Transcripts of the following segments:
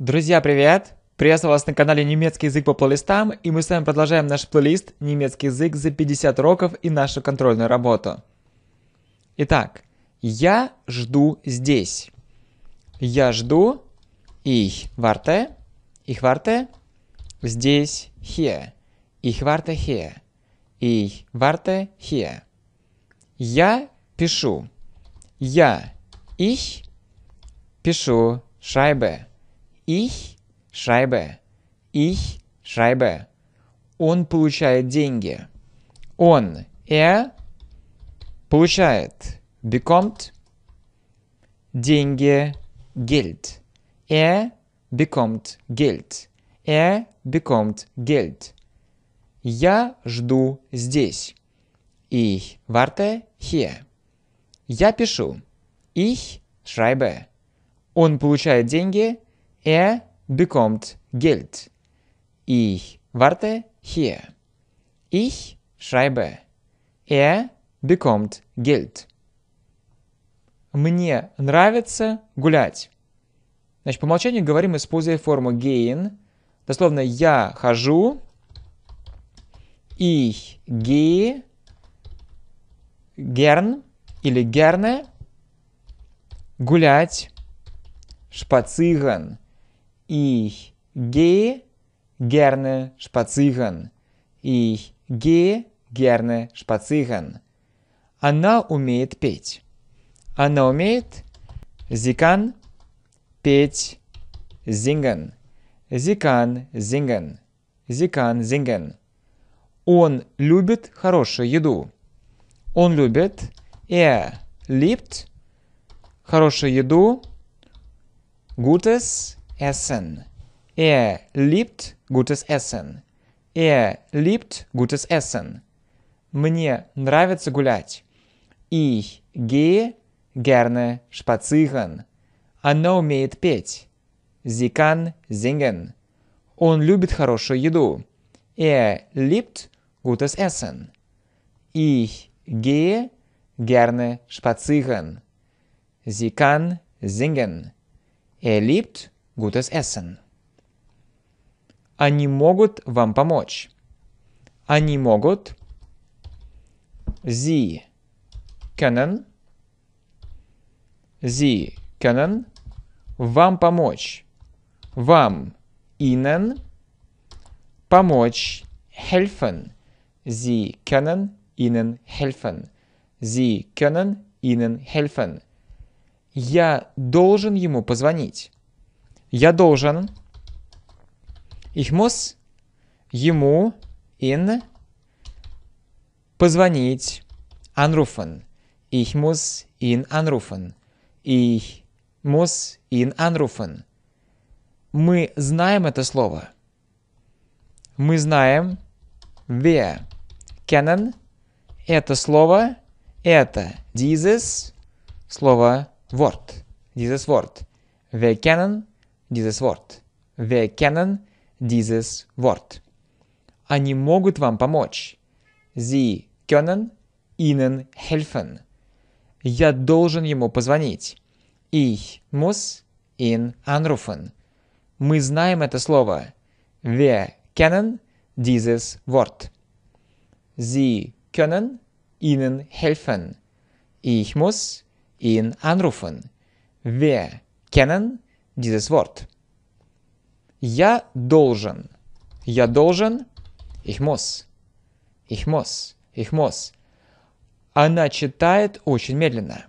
Друзья, привет! Приветствую вас на канале «Немецкий язык по плейлистам» и мы с вами продолжаем наш плейлист «Немецкий язык за 50 уроков и нашу контрольную работу». Итак, я жду здесь. Я жду их варте, их варте, здесь here, их варте here, их варте here. Я пишу. Я их пишу шайбе. Ich schreibe. Ich schreibe. Он получает деньги. Он. Er получает. Bekommt деньги. Geld. Er bekommt Geld. Er bekommt Geld. Я жду здесь. Ich warte hier. Я пишу. Ich schreibe. Он получает деньги. Er bekommt Geld. Ich warte hier. Ich schreibe. Er bekommt Geld. Мне нравится гулять. Значит, по умолчанию говорим, используя форму gehen. Дословно «я хожу», «ich gehe», «gern» или «gerne», «гулять», «spazieren», Ich gehe gerne spazieren. Ich gehe gerne spazieren. Она умеет петь. Она умеет sie kann петь singen. Sie kann singen. Sie kann singen. Он любит хорошую еду. Он любит er liebt хорошую еду, gutes Essen. Er liebt gutes Essen. Er liebt gutes Essen. Мне нравится гулять. Ich gehe gerne spazieren. Она умеет петь. Sie kann singen. Он любит хорошую еду. Er liebt gutes Essen. Ich gehe gerne spazieren. Sie kann singen. Er liebt gutes Essen. Они могут вам помочь. Они могут. Sie können. Sie können вам помочь. Вам ihnen помочь helfen. Sie können ihnen helfen. Sie können ihnen helfen. Я должен ему позвонить я должен, ich muss ему, in, позвонить, anrufen. Ich muss ihn anrufen. Ich muss ihn anrufen. Мы знаем это слово. Мы знаем wir kennen это слово, это dieses слово Wort. Dieses Wort. Wir kennen dieses Wort. Wir kennen dieses Wort. Они могут вам помочь. Sie können Ihnen helfen. Я должен ему позвонить. Ich muss ihn anrufen. Мы знаем это слово. Wir kennen dieses Wort. Sie können Ihnen helfen. Ich muss ihn anrufen. Wir kennen dieses Wort. Я должен. Я должен. Ich muss. Ich muss. Ich muss. Она читает очень медленно.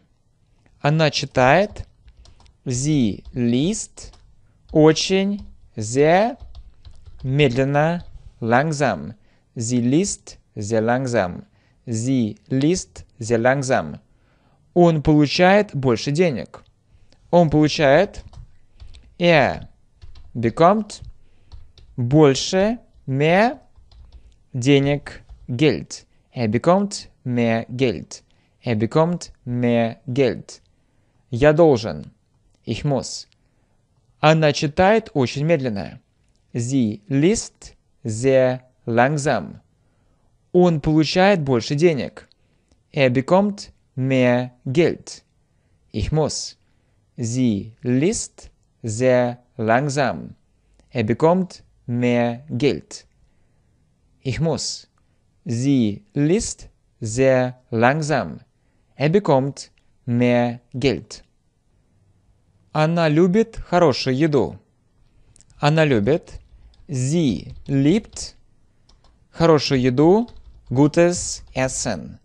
Она читает. Sie liest. Очень. Sehr. Медленно. Langsam. Sie liest. Sehr langsam. Sie liest. Sehr langsam. Он получает больше денег. Он получает er bekommt больше, mehr денег, Geld. Er bekommt mehr Geld. Er bekommt mehr Geld. Я должен. Ich muss. Она читает очень медленно. Sie liest sehr langsam. Он получает больше денег. Er bekommt mehr Geld. Ich muss. Sie liest sehr langsam. Er bekommt mehr Geld. Ich muss. Sie liest sehr langsam. Er bekommt mehr Geld. Anna любит хорошую еду. Anna любит. Sie liebt хорошую еду, gutes Essen.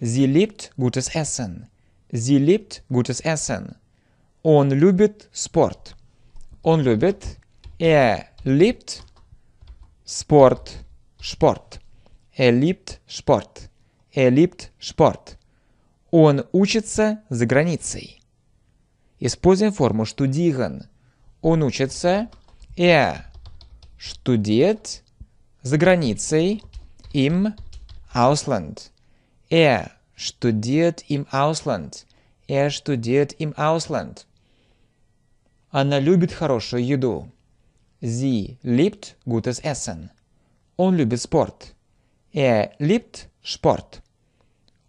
Sie liebt gutes Essen. Sie liebt gutes Essen. Он любит спорт. Он любит. Er liebt Sport. Sport. Er liebt Sport. Er liebt Sport. Он учится за границей. Используем форму studieren. Он учится. Er studiert за границей im Ausland. Er studiert im Ausland. Er studiert im Ausland. Она любит хорошую еду. Sie liebt gutes Essen. Он любит спорт. Er liebt Sport.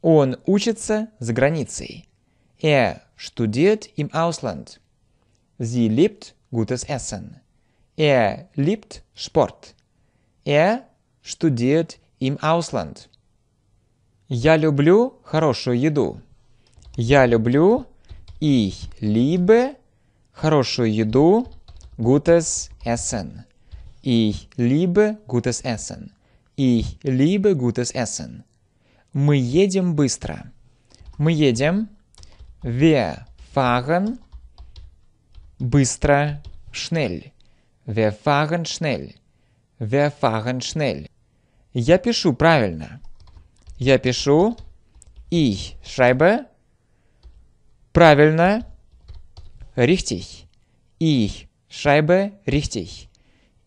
Он учится за границей. Er studiert im Ausland. Sie liebt gutes Essen. Er liebt Sport. Er studiert im Ausland. Я люблю хорошую еду. Я люблю ich liebe хорошую еду, gutes Essen. Ich liebe gutes Essen. Ich liebe gutes Essen. Мы едем быстро. Мы едем. Wir fahren быстро, schnell. Wir fahren schnell. Wir fahren schnell. Я пишу правильно. Я пишу. Ich schreibe правильно richtig. Ich schreibe richtig.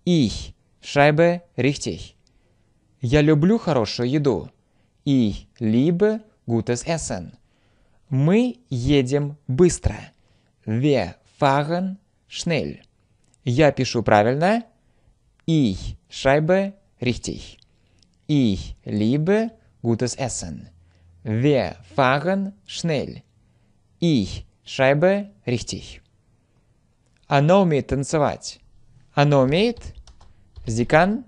Ich schreibe richtig. Я люблю хорошую еду. Ich liebe gutes Essen. Мы едем быстро. Wir fahren schnell. Я пишу правильно. Ich schreibe richtig. Ich liebe gutes Essen. Wir fahren schnell. Ich Шайбе рихтих. Она умеет танцевать. Она умеет зикан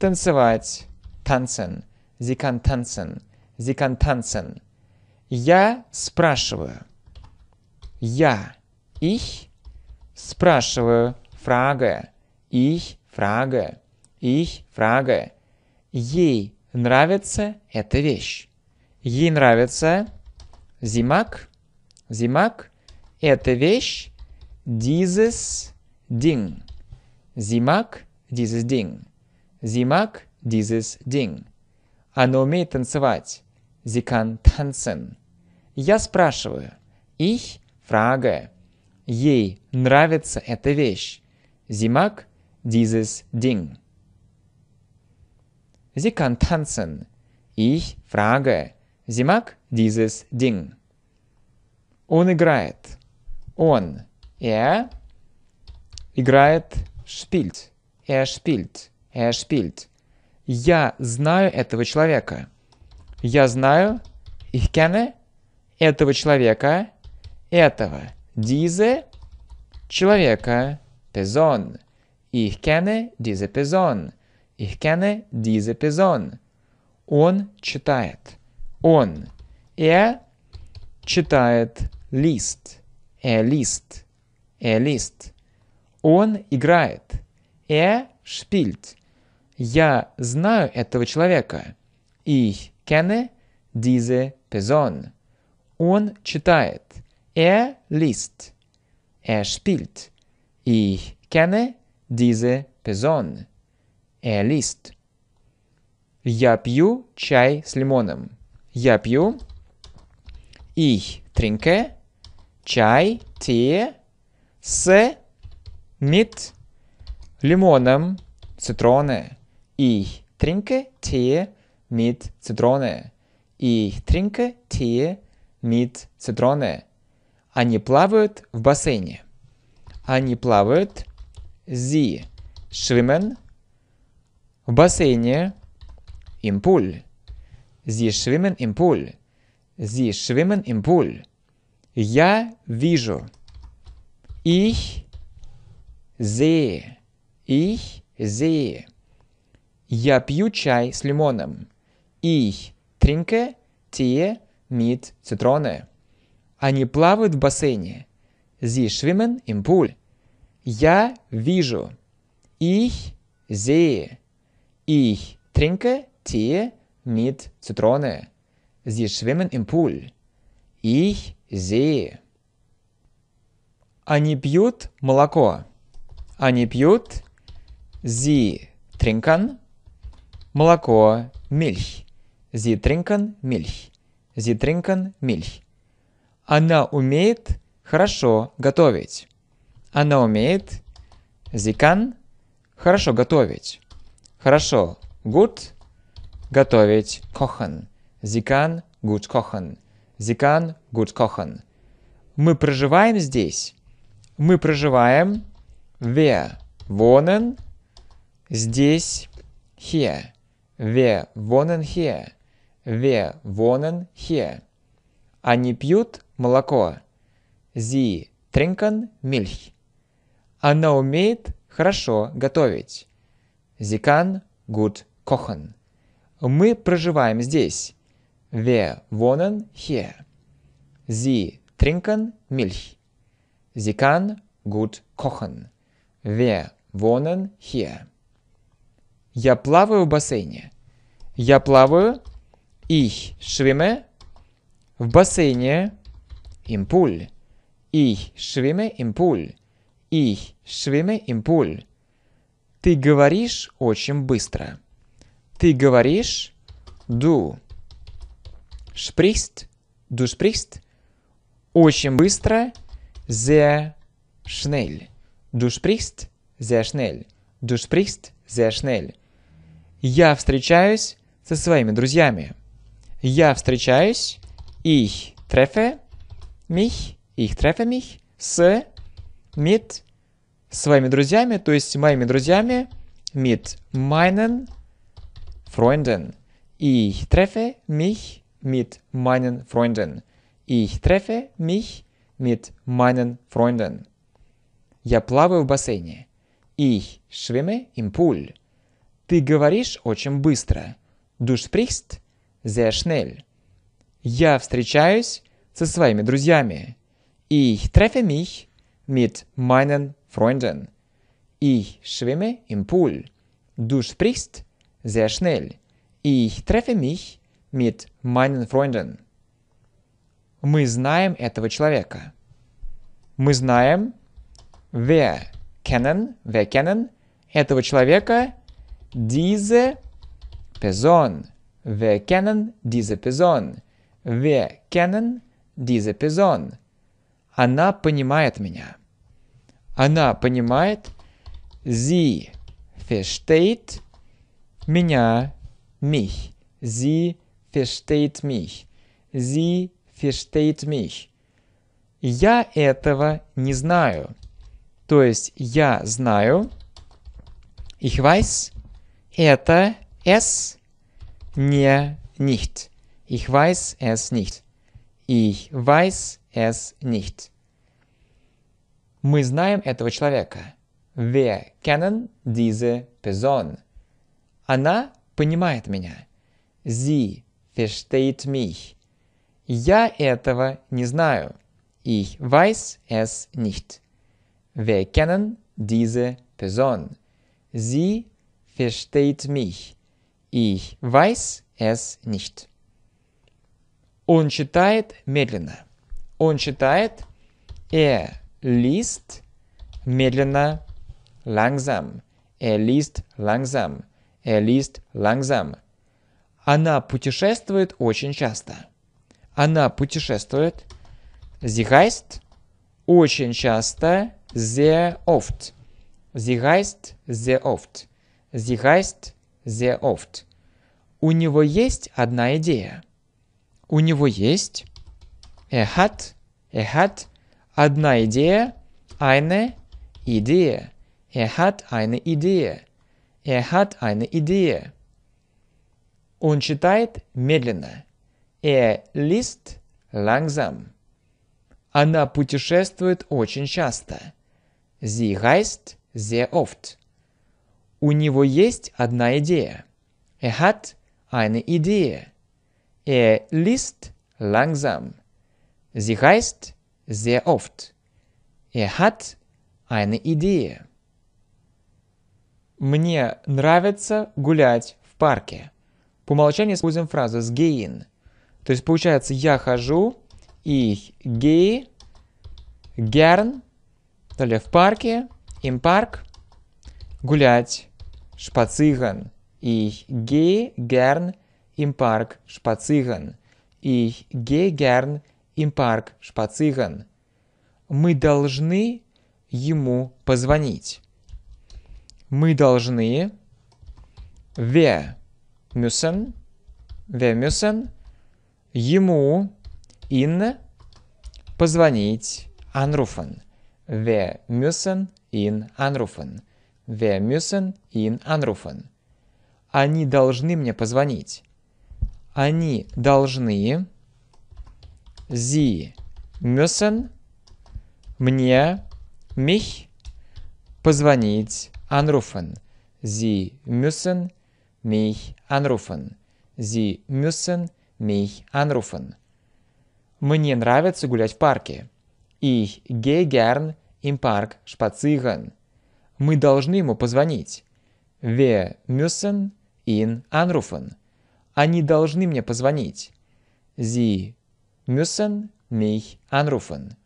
танцевать. Танцен. Зикан танцен. Зикан танцен. Я спрашиваю. Я. Их спрашиваю. Фрага. Их фрага. Их фрага. Ей нравится эта вещь. Ей нравится зимак Зимак – это вещь. Dieses Ding. Зимак – dieses Ding. Зимак – dieses Ding. Она умеет танцевать. Sie kann tanzen. Я спрашиваю. Ich frage. Ей нравится эта вещь. Зимак – dieses Ding. Sie kann tanzen. Ich frage. Sie mag dieses Ding. Он играет. Он. Er играет шпильт. Er spielt. Er spielt. Я знаю этого человека. Я знаю ich kenne этого человека, этого. Diese человека, Person. Ich kenne diese Person. Ich kenne diese Person. Он читает. Он. Er читает лист. Э лист. Э лист. Он играет. Э шпильт. Я знаю этого человека. Ich kenne diese Person. Он читает. Er liest. Er spielt. Ich kenne diese Person. Er liest. Я пью чай с лимоном. Я пью и тринке, чай, те, с, мит, лимоном, цитроны, и тринке, те, мит, цитроны, и тринке, те, мит, цитроны. Они плавают в бассейне. Они плавают зи швимен в бассейне импуль. Зи швимен импуль. Sie schwimmen im Pool. Я вижу. Ich sehe. Ich sehe. Я пью чай с лимоном. Ich trinke Tee mit Zitrone. Они плавают в бассейне. Sie schwimmen im Pool. Я вижу. Ich sehe. Ich trinke Tee mit Zitrone. Sie schwimmen im Pool. Ich sehe. Они пьют молоко. Они пьют. Sie trinken молоко, Milch. Sie trinken Milch. Sie trinken Milch. Она умеет хорошо готовить. Она умеет. Sie kann хорошо готовить. Хорошо. Gut. Готовить. Kochen. Sie kann gut kochen. Sie kann gut kochen. Мы проживаем здесь. Мы проживаем. Wir wohnen здесь. Here. Wir wohnen hier. Wir wohnen hier. Они пьют молоко. Sie trinken Milch. Она умеет хорошо готовить. Sie kann gut kochen. Мы проживаем здесь. Wir wohnen hier. Sie trinken Milch. Sie kann gut kochen. Wir wohnen hier. Я плаваю в бассейне. Я плаваю. Ich schwimme. В бассейне. Im Pool. Ich schwimme im Pool. Ich schwimme im Pool. Ты говоришь очень быстро. Ты говоришь du sprichst, du sprichst очень быстро, sehr schnell. Du sprichst sehr schnell. Du sprichst sehr schnell. Я встречаюсь со своими друзьями. Я встречаюсь, ich treffe mich, ich treffe mich с, mit своими друзьями, то есть моими друзьями, mit meinen Freunden. Ich treffe mich mit meinen Freunden. Ich treffe mich mit meinen Freunden. Я плаваю в бассейне. Ich schwimme im Pool. Ты говоришь очень быстро. Du sprichst sehr schnell. Я встречаюсь со своими друзьями. Ich treffe mich mit meinen Freunden. Ich schwimme im Pool. Du sprichst sehr schnell. Ich treffe mich mit meinen Freunden. Мы знаем этого человека. Мы знаем, wer kennen, wer kennen этого человека, diese Person. Wir kennen diese Person. Wir kennen diese Person. Она понимает меня. Она понимает. Sie versteht меня, mich. Sie versteht mich. Sie versteht mich. Я этого не знаю. То есть я знаю. Ich weiß. Это es не nicht. Ich weiß es nicht. Ich weiß es nicht. Мы знаем этого человека. Wir kennen diese Person. Она понимает меня. Sie versteht mich. Я этого не знаю. Ich weiß es nicht. Wir kennen diese Person. Sie versteht mich. Ich weiß es nicht. Он читает медленно. Он читает. Er liest медленно, langsam. Er liest langsam. Er liest langsam. Она путешествует очень часто. Она путешествует. Sie heißt очень часто. Sehr oft. Sie heißt sehr oft. Sie heißt sehr oft. У него есть одна идея. У него есть er hat, er hat одна идея, eine Idee. Er hat eine Idee. Er hat eine Idee. Он читает медленно. Er liest langsam. Она путешествует очень часто. Sie reist sehr oft. У него есть одна идея. Er hat eine Idee. Er liest langsam. Sie reist sehr oft. Er hat eine Idee. Мне нравится гулять в парке. По умолчанию используем фразу с gain, То есть получается я хожу, ich gehe, gern, далее в парке, им парк, гулять, шпациган и gehe gern им парк, шпациган и gehe gern им парк, шпациган. Мы должны ему позвонить. Мы должны... Wir müssen, wir müssen ему, ihn позвонить, anrufen. Wir müssen ihn anrufen. Wir müssen ihn anrufen. Они должны мне позвонить. Они должны. Sie müssen мне, mich, позвонить, anrufen. Sie müssen mich anrufen. Sie müssen mich anrufen. Мне нравится гулять в парке. Ich gehe gern im Park spazieren. Мы должны ему позвонить. Wir müssen ihn anrufen. Они должны мне позвонить. Sie müssen mich anrufen.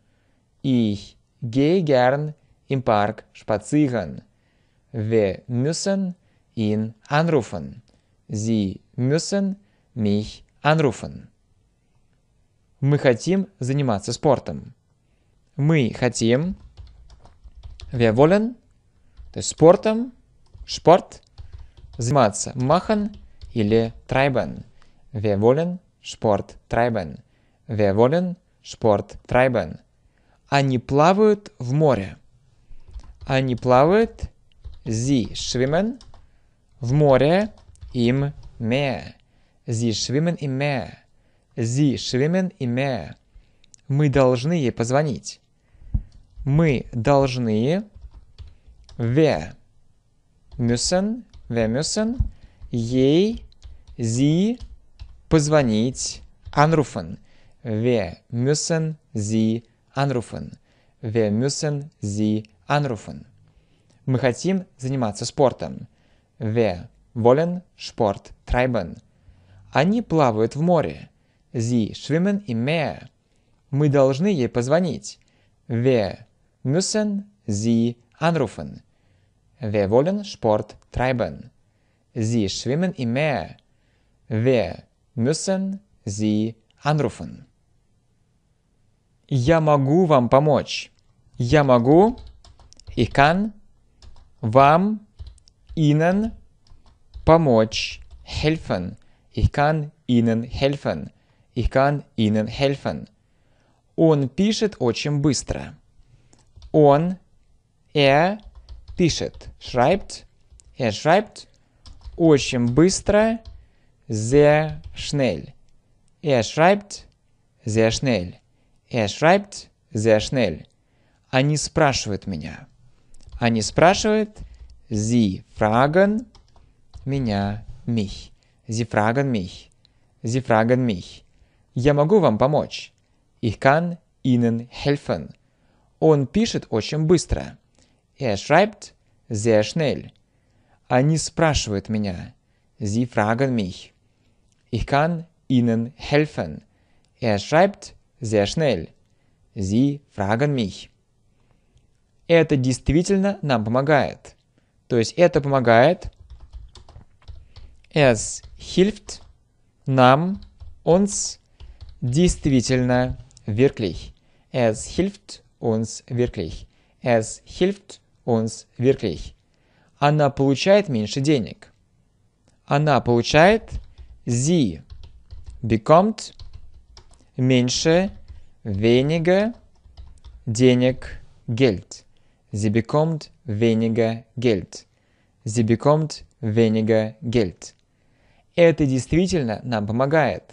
Ich gehe gern im Park spazieren. Wir müssen ihn anrufen. Sie müssen mich anrufen. Мы хотим заниматься спортом. Мы хотим. Wir wollen. То есть спортом. Спорт. Заниматься. Machen или treiben. Wir wollen Sport treiben. Wir wollen Sport treiben. Они плавают в море. Они плавают. Sie schwimmen в море им ме. Зи швимен и ме. Зи швимен и ме. Мы должны ей позвонить. Мы должны ве мюсен, ве мюсен, ей зи позвонить анруфен. Ве мюсен зи анруфен. Ве мюсен зи анруфен. Мы хотим заниматься спортом. Wir wollen Sport treiben. Они плавают в море. Sie schwimmen im Meer. Мы должны ей позвонить. Wir müssen sie anrufen. Wir wollen Sport treiben. Sie schwimmen im Meer. Wir müssen sie anrufen. Я могу вам помочь. Я могу. Ich kann. Вам ihnen помочь. Helfen. Ich kann ihnen helfen. Ich kann ihnen helfen. Он пишет очень быстро. Он, er пишет, schreibt, er schreibt очень быстро, sehr schnell. Er schreibt sehr schnell. Er schreibt sehr schnell. Они спрашивают меня. Они спрашивают Sie fragen меня, mich. Sie fragen mich. Sie fragen mich. Я могу вам помочь. Ich kann Ihnen helfen. Он пишет очень быстро. Er schreibt sehr schnell. Они спрашивают меня. Sie fragen mich. Ich kann Ihnen helfen. Er schreibt sehr schnell. Sie fragen mich. Это действительно нам помогает. То есть это помогает. Es hilft нам uns действительно wirklich. Es hilft uns wirklich. Es hilft uns wirklich. Она получает меньше денег. Она получает sie bekommt меньше, weniger денег, Geld. Sie bekommt weniger Geld. Sie bekommt weniger Geld. Это действительно нам помогает.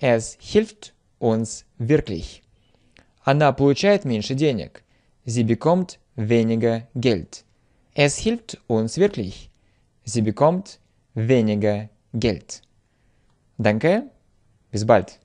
Es hilft uns wirklich. Она получает меньше денег. Sie bekommt weniger Geld. Es hilft uns wirklich. Sie bekommt weniger Geld. Danke. Bis bald.